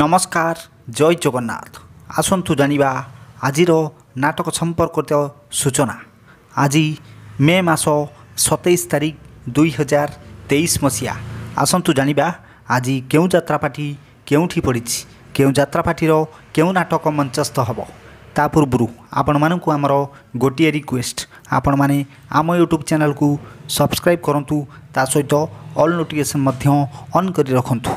ନମସ୍କାର ଜୟ ଜଗନ୍ନାଥ ଆସନ୍ତୁ ଜାଣିବା ଆଜିର ନାଟକ ସମ୍ପର୍କିତ ସୂଚନା ଆଜି ମେ ମାସ ସତେଇଶ ତାରିଖ ଦୁଇହଜାର ତେଇଶ ମସିହା ଆସନ୍ତୁ ଜାଣିବା ଆଜି କେଉଁ ଯାତ୍ରା ପାର୍ଟି କେଉଁଠି ପଡ଼ିଛି କେଉଁ ଯାତ୍ରା ଯାତ୍ରାପାଠିର କେଉଁ ନାଟକ ମଞ୍ଚସ୍ଥ ହେବ ତା ପୂର୍ବରୁ ଆପଣମାନଙ୍କୁ ଆମର ଗୋଟିଏ ରିକ୍ୱେଷ୍ଟ ଆପଣମାନେ ଆମ ୟୁଟ୍ୟୁବ୍ ଚ୍ୟାନେଲକୁ ସବସ୍କ୍ରାଇବ୍ କରନ୍ତୁ ତା ସହିତ ଅଲ୍ ନୋଟିଫିକେସନ୍ ମଧ୍ୟ ଅନ୍ କରି ରଖନ୍ତୁ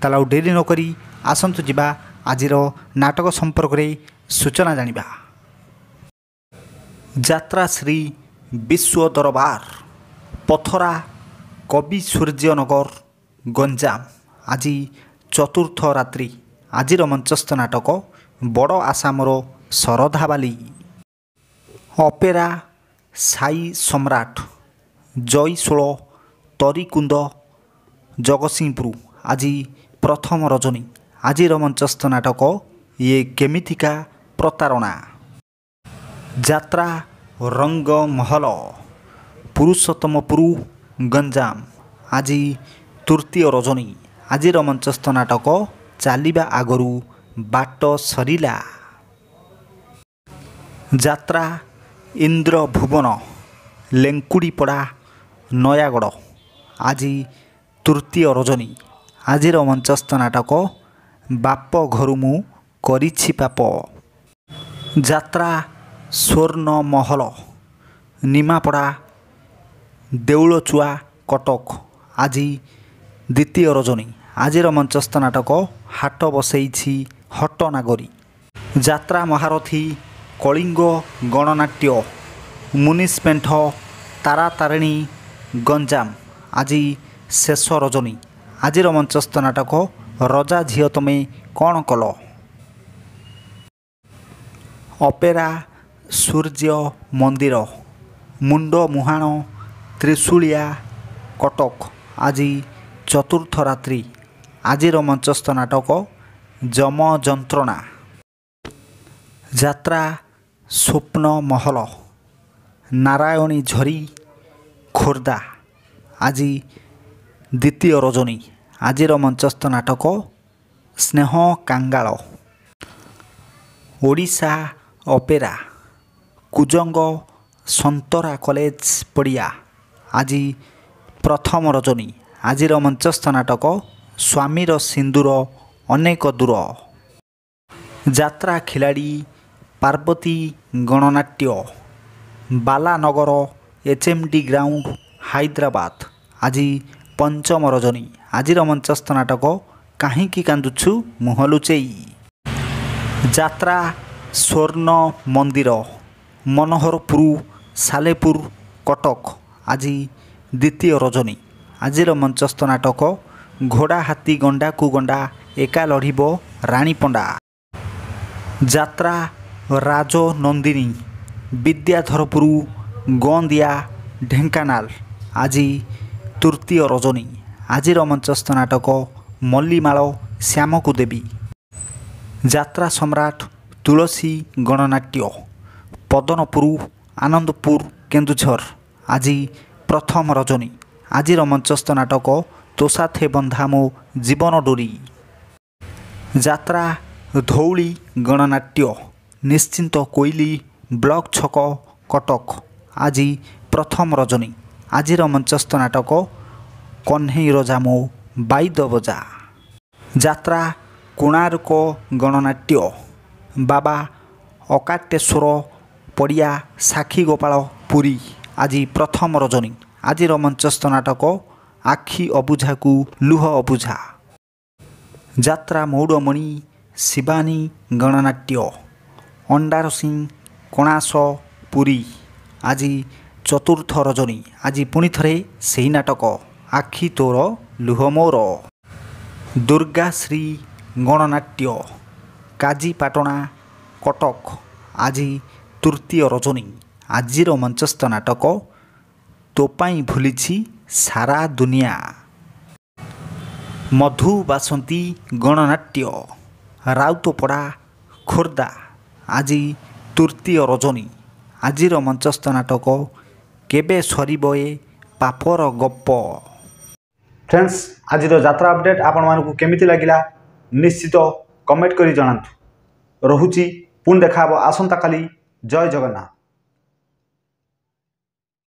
ତାହେଲେ ଆଉ ଡେରି ନ କରି ଆସନ୍ତୁ ଯିବା ଆଜିର ନାଟକ ସମ୍ପର୍କରେ ସୂଚନା ଜାଣିବା ଯାତ୍ରା ଶ୍ରୀ ବିଶ୍ୱ ଦରବାର ପଥରା କବି ସୂର୍ଯ୍ୟନଗର ଗଞ୍ଜାମ ଆଜି ଚତୁର୍ଥ ରାତ୍ରି ଆଜିର ମଞ୍ଚସ୍ଥ ନାଟକ ବଡ଼ ଆସାମର ସରଧାବାଲି ଅପେରା ସାଇ ସମ୍ରାଟ ଜୟିଷୋଳ ତରିକୁନ୍ଦ ଜଗତସିଂହପୁର ଆଜି ପ୍ରଥମ ରଜନୀ ଆଜିର ମଞ୍ଚସ୍ଥ ନାଟକ ଇଏ କେମିତିକା ପ୍ରତାରଣା ଯାତ୍ରା ରଙ୍ଗମହଲ ପୁରୁଷୋତ୍ତମପୁର ଗଞ୍ଜାମ ଆଜି ତୃତୀୟ ରଜନୀ ଆଜିର ମଞ୍ଚସ୍ଥ ନାଟକ ଚାଲିବା ଆଗରୁ ବାଟ ସରିଲା ଯାତ୍ରା ଇନ୍ଦ୍ରଭୁବନ ଲେଙ୍କୁଡ଼ିପଡ଼ା ନୟାଗଡ଼ ଆଜି ତୃତୀୟ ରଜନୀ ଆଜିର ମଞ୍ଚସ୍ଥ ନାଟକ ବାପ ଘରୁ ମୁଁ କରିଛି ପାପ ଯାତ୍ରା ସ୍ୱର୍ଣ୍ଣ ମହଲ ନିମାପଡ଼ା ଦେଉଳଚୁଆ କଟକ ଆଜି ଦ୍ୱିତୀୟ ରଜନୀ ଆଜିର ମଞ୍ଚସ୍ଥ ନାଟକ ହାଟ ବସେଇଛି ହଟ ନାଗରୀ ଯାତ୍ରା ମହାରଥୀ କଳିଙ୍ଗ ଗଣନାଟ୍ୟ ମୁନିଷ ପେଣ୍ଠ ତାରାତାରିଣୀ ଗଞ୍ଜାମ ଆଜି ଶେଷ ରଜନୀ ଆଜିର ମଞ୍ଚସ୍ଥ ନାଟକ ରଜା ଝିଅ ତମେ କ'ଣ କଲ ଅପେରା ସୂର୍ଯ୍ୟ ମନ୍ଦିର ମୁଣ୍ଡ ମୁହାଣ ତ୍ରିଶୁଳିଆ କଟକ ଆଜି ଚତୁର୍ଥ ରାତ୍ରି ଆଜିର ମଞ୍ଚସ୍ଥ ନାଟକ ଯମ ଯନ୍ତ୍ରଣା ଯାତ୍ରା ସ୍ୱପ୍ନ ମହଲ ନାରାୟଣୀ ଝରି ଖୋର୍ଦ୍ଧା ଆଜି ଦ୍ୱିତୀୟ ରଜନୀ ଆଜିର ମଞ୍ଚସ୍ଥ ନାଟକ ସ୍ନେହ କାଙ୍ଗାଳ ଓଡ଼ିଶା ଅପେରା କୁଜଙ୍ଗ ସନ୍ତରା କଲେଜ ପଡ଼ିଆ ଆଜି ପ୍ରଥମ ରଜନୀ ଆଜିର ମଞ୍ଚସ୍ଥ ନାଟକ ସ୍ୱାମୀର ସିନ୍ଦୁର ଅନେକ ଦୂର ଯାତ୍ରା ଖିଲାଡ଼ି Parbati Gananatya Balanagar H M D ground Hyderabad ଆଜି ପଞ୍ଚମ ରଜନୀ ଆଜିର ମଞ୍ଚସ୍ଥ ନାଟକ କାହିଁକି କାନ୍ଦୁଛୁ ମୁହଁ ଲୁଚେଇ ଯାତ୍ରା ସ୍ୱର୍ଣ୍ଣ ମନ୍ଦିର ମନୋହରପୁର ସାଲେପୁର କଟକ ଆଜି ଦ୍ୱିତୀୟ ରଜନୀ ଆଜିର ମଞ୍ଚସ୍ଥ ନାଟକ ଘୋଡ଼ା ହାତୀ ଗଣ୍ଡାକୁ ଗଣ୍ଡା ଏକା ଲଢ଼ିବ ରାଣୀ ପଣ୍ଡା ଯାତ୍ରା ରାଜନନ୍ଦିନୀ ବିଦ୍ୟାଧରପୁର ଗନ୍ଦିଆ ଢେଙ୍କାନାଳ ଆଜି ତୃତୀୟ ରଜନୀ ଆଜିର ମଞ୍ଚସ୍ଥ ନାଟକ ମଲ୍ଲିମାଳ ଶ୍ୟାମକୁ ଦେବୀ ଯାତ୍ରା ସମ୍ରାଟ ତୁଳସୀ ଗଣନାଟ୍ୟ ପଦନପୁର ଆନନ୍ଦପୁର କେନ୍ଦୁଝର ଆଜି ପ୍ରଥମ ରଜନୀ ଆଜିର ମଞ୍ଚସ୍ଥ ନାଟକ ତୋଷାଥେ ବନ୍ଧା ମୋ ଜୀବନ ଡୋରି ଯାତ୍ରା ଧଉଳି ଗଣନାଟ୍ୟ ନିଶ୍ଚିନ୍ତ କୋଇଲି ବ୍ଲକ ଛକ କଟକ ଆଜି ପ୍ରଥମ ରଜନୀ ଆଜିର ମଞ୍ଚସ୍ଥ ନାଟକ କହ୍ନେଇ ରଜା ମୋ ବାଇଦ ବଜା ଯାତ୍ରା କୋଣାର୍କ ଗଣନାଟ୍ୟ ବାବା ଅକାଟ୍ୟେଶ୍ୱର ପଡ଼ିଆ ସାକ୍ଷୀ ଗୋପାଳ ପୁରୀ ଆଜି ପ୍ରଥମ ରଜନୀ ଆଜିର ମଞ୍ଚସ୍ଥ ନାଟକ ଆଖି ଅବୁଝାକୁ ଲୁହ ଅବୁଝା ଯାତ୍ରା ମୌଡ଼ମଣି ଶିବାନୀ ଗଣନାଟ୍ୟ ଅଣ୍ଡାର ସିଂ କଣାସ ପୁରୀ ଆଜି ଚତୁର୍ଥ ରଜନୀ ଆଜି ପୁଣି ଥରେ ସେହି ନାଟକ ଆଖି ତୋର ଲୁହ ମୋର ଦୁର୍ଗା ଶ୍ରୀ ଗଣନାଟ୍ୟ କାଜିପାଟଣା କଟକ ଆଜି ତୃତୀୟ ରଜନୀ ଆଜିର ମଞ୍ଚସ୍ଥ ନାଟକ ତୋ ପାଇଁ ଭୁଲିଛି ସାରା ଦୁନିଆ ମଧୁ ବାସନ୍ତୀ ଗଣନାଟ୍ୟ ରାଉତପଡ଼ା ଖୋର୍ଦ୍ଧା ଆଜି ତୃତୀୟ ରଜନୀ ଆଜିର ମଞ୍ଚସ୍ଥ ନାଟକ କେବେ ସରିବ ଏ ପାପର ଗପ ଫ୍ରେଣ୍ଡସ୍ ଆଜିର ଯାତ୍ରା ଅପଡ଼େଟ୍ ଆପଣମାନଙ୍କୁ କେମିତି ଲାଗିଲା ନିଶ୍ଚିତ କମେଣ୍ଟ କରି ଜଣାନ୍ତୁ ରହୁଛି ପୁଣି ଦେଖା ହେବ ଆସନ୍ତାକାଲି ଜୟ ଜଗନ୍ନାଥ